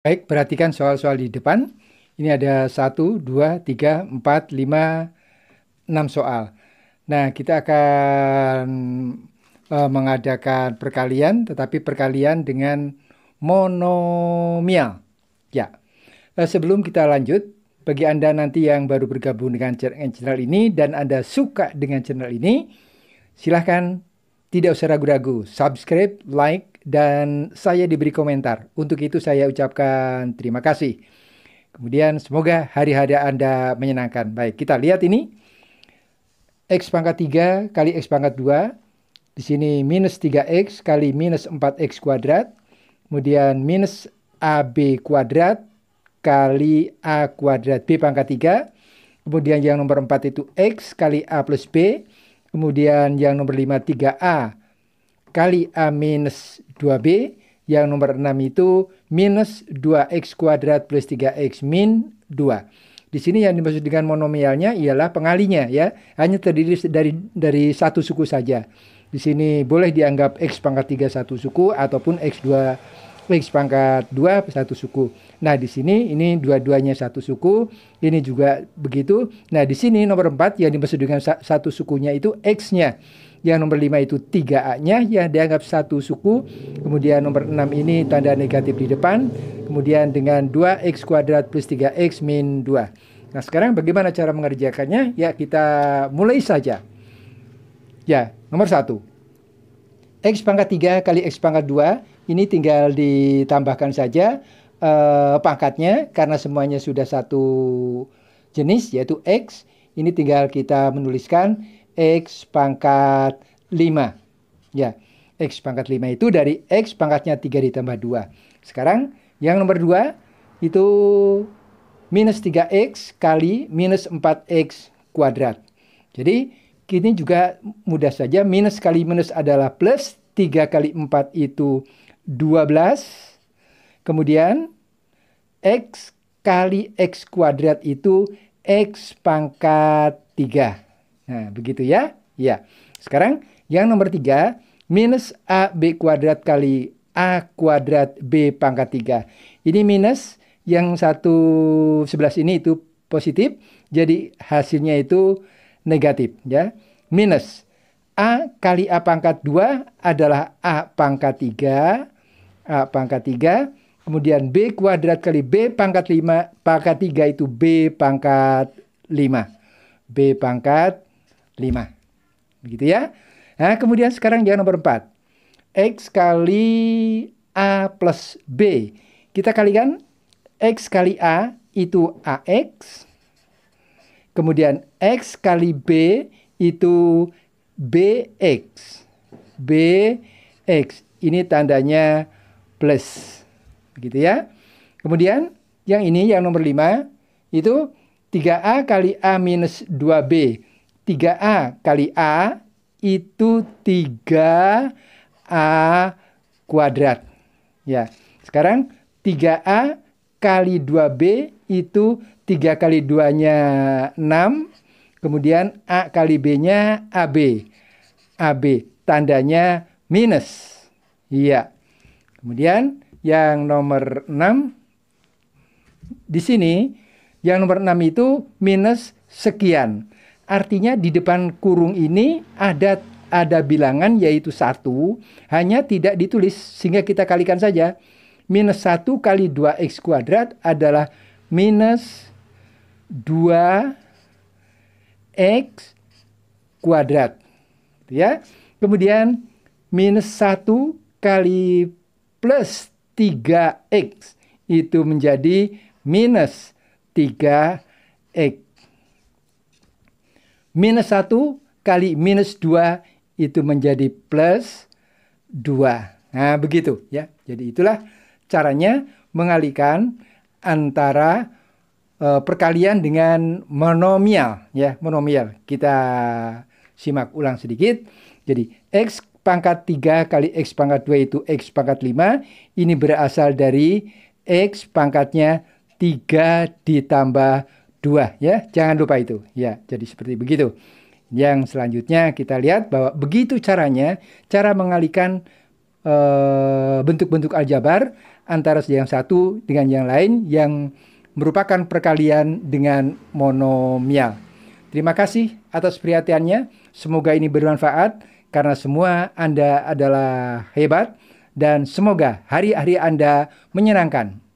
Baik, perhatikan soal-soal di depan. Ini ada 1, 2, 3, 4, 5, 6 soal. Nah, kita akan uh, mengadakan perkalian, tetapi perkalian dengan monomial. Ya, nah, sebelum kita lanjut, bagi Anda nanti yang baru bergabung dengan channel ini dan Anda suka dengan channel ini, silahkan tidak usah ragu-ragu, subscribe, like, dan saya diberi komentar. Untuk itu saya ucapkan terima kasih. Kemudian semoga hari-hari Anda menyenangkan. Baik, kita lihat ini. X pangkat 3 kali X pangkat 2. Di sini minus 3X kali minus 4X kuadrat. Kemudian minus AB kuadrat kali A kuadrat B pangkat 3. Kemudian yang nomor 4 itu X kali A plus B. Kemudian yang nomor 5 3A kali A minus 2B. Yang nomor 6 itu minus 2X kuadrat plus 3X min 2. Di sini yang dimaksud dengan monomialnya ialah pengalinya ya. Hanya terdiri dari dari satu suku saja. Di sini boleh dianggap X pangkat 3 satu suku ataupun X2 X pangkat 2 satu suku. Nah, di sini ini dua-duanya satu suku, ini juga begitu. Nah, di sini nomor 4 yang dimaksud dengan satu sukunya itu X-nya yang nomor 5 itu 3A-nya yang dianggap satu suku, kemudian nomor 6 ini tanda negatif di depan, kemudian dengan 2X kuadrat plus 3X min 2. Nah sekarang bagaimana cara mengerjakannya? Ya kita mulai saja. Ya, nomor 1. X pangkat 3 kali X pangkat 2, ini tinggal ditambahkan saja eh, pangkatnya karena semuanya sudah satu jenis yaitu X. Ini tinggal kita menuliskan X pangkat 5. Ya, X pangkat 5 itu dari X pangkatnya 3 ditambah 2. Sekarang yang nomor 2 itu minus 3X kali minus 4X kuadrat. Jadi ini juga mudah saja. Minus kali minus adalah plus. 3 kali 4 itu 12. Kemudian X kali X kuadrat itu X pangkat 3. Nah, begitu ya. Ya. Sekarang yang nomor tiga, minus a b kuadrat kali A kuadrat B pangkat 3. Ini minus, yang satu sebelas ini itu positif, jadi hasilnya itu negatif. ya Minus, A kali A pangkat 2 adalah A pangkat 3. A pangkat 3. Kemudian B kuadrat kali B pangkat 5. Pangkat 3 itu B pangkat 5. B pangkat 5. Begitu ya. Nah, kemudian sekarang jangan nomor 4. X kali A plus B. Kita kalikan X kali A itu AX. Kemudian X kali B itu BX. BX. Ini tandanya plus. Begitu ya. Kemudian yang ini yang nomor 5 itu 3A kali A minus 2B. 3A kali A itu 3A kuadrat. Ya. Sekarang 3A kali 2B itu 3 kali 2-nya 6. Kemudian A kali B-nya AB. AB. Tandanya minus. Iya. Kemudian yang nomor 6. Di sini yang nomor 6 itu minus sekian. Artinya di depan kurung ini ada ada bilangan yaitu satu, hanya tidak ditulis sehingga kita kalikan saja. Minus satu kali dua x kuadrat adalah minus dua x kuadrat. Gitu ya. Kemudian minus satu kali plus tiga x itu menjadi minus tiga x Minus 1 kali minus 2 itu menjadi plus 2. Nah, begitu ya. Jadi itulah caranya mengalihkan antara e, perkalian dengan monomial ya, monomial. Kita simak ulang sedikit. Jadi x pangkat 3 kali x pangkat 2 itu x pangkat 5. Ini berasal dari x pangkatnya 3 ditambah 2 dua ya. Jangan lupa itu. Ya, jadi seperti begitu. Yang selanjutnya kita lihat bahwa begitu caranya cara mengalihkan eh, bentuk-bentuk aljabar antara yang satu dengan yang lain yang merupakan perkalian dengan monomial. Terima kasih atas perhatiannya. Semoga ini bermanfaat karena semua Anda adalah hebat dan semoga hari-hari Anda menyenangkan.